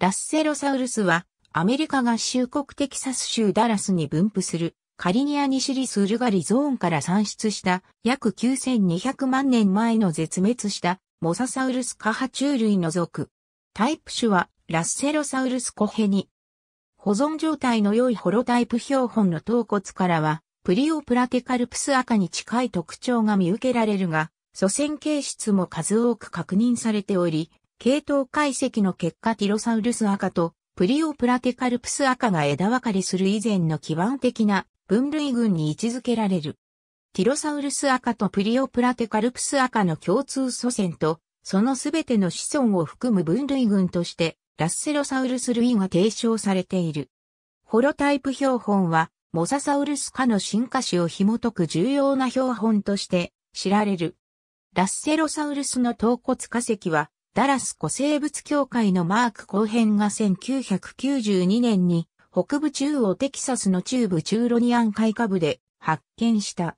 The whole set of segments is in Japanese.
ラッセロサウルスは、アメリカ合衆国テキサス州ダラスに分布する、カリニアニシリス・ウルガリゾーンから産出した約9200万年前の絶滅したモササウルスチ爬虫類の属。タイプ種はラッセロサウルスコヘニ。保存状態の良いホロタイプ標本の頭骨からはプリオプラテカルプス赤に近い特徴が見受けられるが、祖先形質も数多く確認されており、系統解析の結果ティロサウルス赤とプリオプラテカルプス赤が枝分かれする以前の基盤的な分類群に位置づけられる。ティロサウルス赤とプリオプラテカルプス赤の共通祖先と、そのすべての子孫を含む分類群として、ラッセロサウルス類が提唱されている。ホロタイプ標本は、モササウルス科の進化史を紐解く重要な標本として知られる。ラッセロサウルスの頭骨化石は、ダラス古生物協会のマーク後編が1992年に北部中央テキサスの中部中ロニアン海下部で発見した。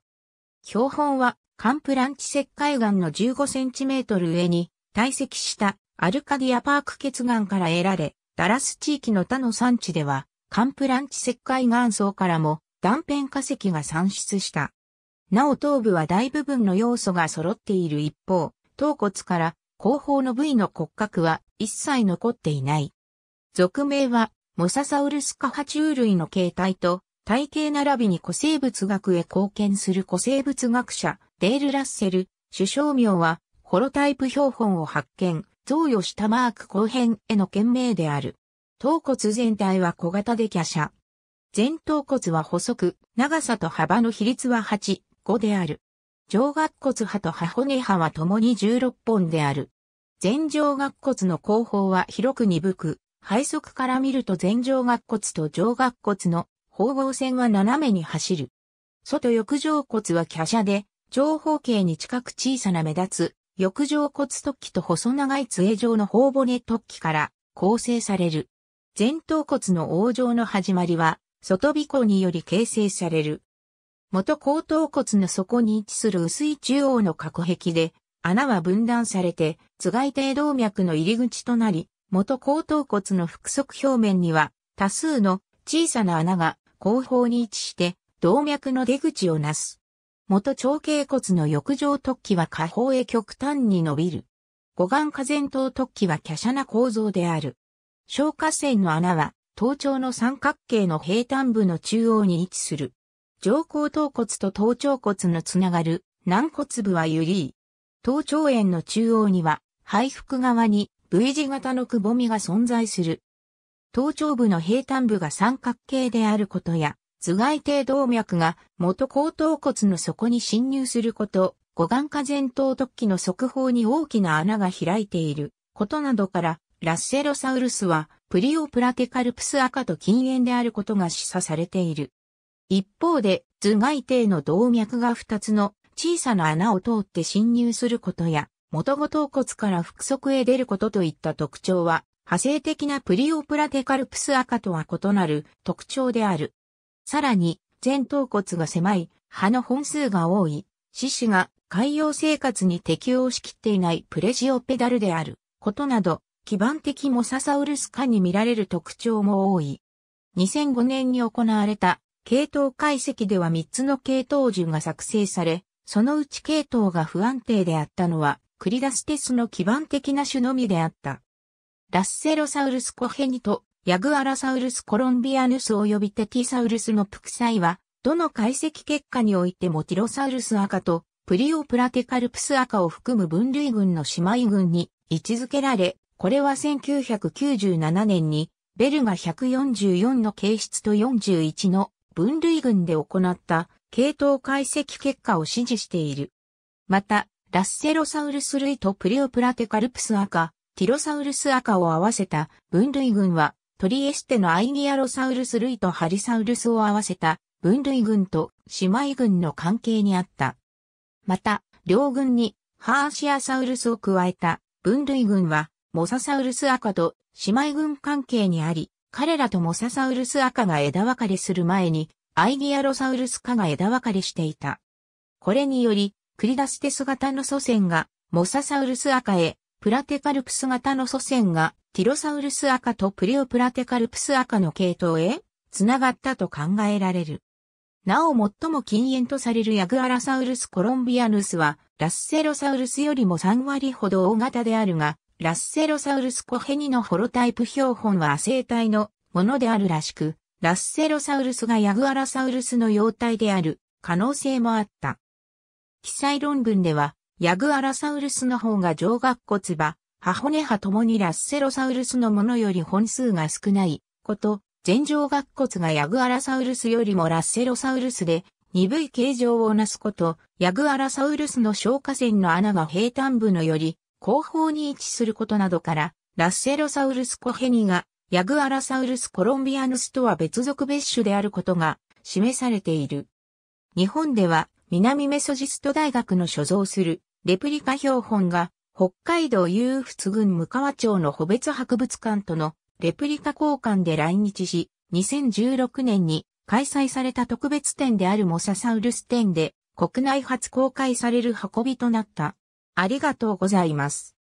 標本はカンプランチ石灰岩の15センチメートル上に堆積したアルカディアパーク欠岩から得られ、ダラス地域の他の産地ではカンプランチ石灰岩層からも断片化石が産出した。なお頭部は大部分の要素が揃っている一方、頭骨から後方の部位の骨格は一切残っていない。俗名は、モササウルス科爬虫類の形態と、体型並びに古生物学へ貢献する古生物学者、デール・ラッセル、首相名は、ホロタイプ標本を発見、贈与したマーク後編への件名である。頭骨全体は小型で華奢。前頭骨は細く、長さと幅の比率は8、5である。上顎骨派と歯骨派は共に16本である。前上顎骨の後方は広く鈍く、背側から見ると前上顎骨と上顎骨の縫合線は斜めに走る。外翼上骨は華奢で、長方形に近く小さな目立つ、翼上骨突起と細長い杖状の頬骨突起から構成される。前頭骨の王状の始まりは、外尾骨により形成される。元後頭骨の底に位置する薄い中央の角壁で、穴は分断されて、頭蓋底動脈の入り口となり、元後頭骨の腹側表面には、多数の小さな穴が後方に位置して、動脈の出口をなす。元長径骨の翼状突起は下方へ極端に伸びる。五眼下前頭突起は華奢な構造である。消化線の穴は、頭頂の三角形の平坦部の中央に位置する。上後頭骨と頭頂骨のつながる軟骨部はユリ頭頂炎の中央には背腹側に V 字型のくぼみが存在する。頭頂部の平坦部が三角形であることや、頭蓋底動脈が元後頭骨の底に侵入すること、五眼下前頭突起の側方に大きな穴が開いていることなどから、ラッセロサウルスはプリオプラテカルプス赤と禁煙であることが示唆されている。一方で、頭蓋底の動脈が2つの小さな穴を通って侵入することや、元ご頭骨から腹側へ出ることといった特徴は、派生的なプリオプラテカルプス赤とは異なる特徴である。さらに、前頭骨が狭い、歯の本数が多い、獅子が海洋生活に適応しきっていないプレジオペダルであることなど、基盤的モササウルス化に見られる特徴も多い。2005年に行われた系統解析では3つの系統樹が作成され、そのうち系統が不安定であったのは、クリダステスの基盤的な種のみであった。ラッセロサウルスコヘニとヤグアラサウルスコロンビアヌス及びテティサウルスの副菜は、どの解析結果においてもティロサウルス赤とプリオプラテカルプス赤を含む分類群の姉妹群に位置づけられ、これは1997年にベルが144の形質と41の分類群で行った系統解析結果を支持している。また、ラッセロサウルス類とプリオプラテカルプス赤、ティロサウルス赤を合わせた分類群は、トリエステのアイギアロサウルス類とハリサウルスを合わせた分類群と姉妹群の関係にあった。また、両群にハーシアサウルスを加えた分類群はモササウルス赤と姉妹群関係にあり、彼らとモササウルス赤が枝分かれする前に、アイギアロサウルス科が枝分かれしていた。これにより、クリダステス型の祖先が、モササウルス赤へ、プラテカルプス型の祖先が、ティロサウルス赤とプリオプラテカルプス赤の系統へ、繋がったと考えられる。なお最も禁煙とされるヤグアラサウルスコロンビアヌスは、ラッセロサウルスよりも3割ほど大型であるが、ラッセロサウルスコヘニのホロタイプ標本は生体のものであるらしく、ラッセロサウルスがヤグアラサウルスの様体である可能性もあった。記載論文では、ヤグアラサウルスの方が上顎骨場、歯骨歯ともにラッセロサウルスのものより本数が少ないこと、前上顎骨がヤグアラサウルスよりもラッセロサウルスで鈍い形状をなすこと、ヤグアラサウルスの消化腺の穴が平坦部のより後方に位置することなどから、ラッセロサウルスコヘニがヤグアラサウルスコロンビアヌスとは別属別種であることが示されている。日本では南メソジスト大学の所蔵するレプリカ標本が北海道有仏郡向川町の保別博物館とのレプリカ交換で来日し、2016年に開催された特別展であるモササウルス展で国内初公開される運びとなった。ありがとうございます。